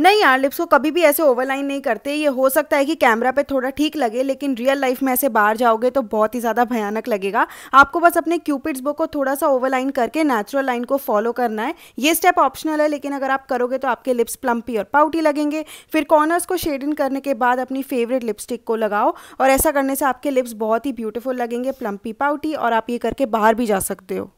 नहीं यार लिप्स को कभी भी ऐसे ओवरलाइन नहीं करते ये हो सकता है कि कैमरा पे थोड़ा ठीक लगे लेकिन रियल लाइफ में ऐसे बाहर जाओगे तो बहुत ही ज़्यादा भयानक लगेगा आपको बस अपने क्यूपिड्स बुक को थोड़ा सा ओवरलाइन करके नेचुरल लाइन को फॉलो करना है ये स्टेप ऑप्शनल है लेकिन अगर आप करोगे तो आपके लिप्स प्लम्पी और पाउटी लगेंगे फिर कॉर्नर्स को शेड इन करने के बाद अपनी फेवरेट लिपस्टिक को लगाओ और ऐसा करने से आपके लिप्स बहुत ही ब्यूटीफुल लगेंगे प्लम्पी पाउटी और आप ये करके बाहर भी जा सकते हो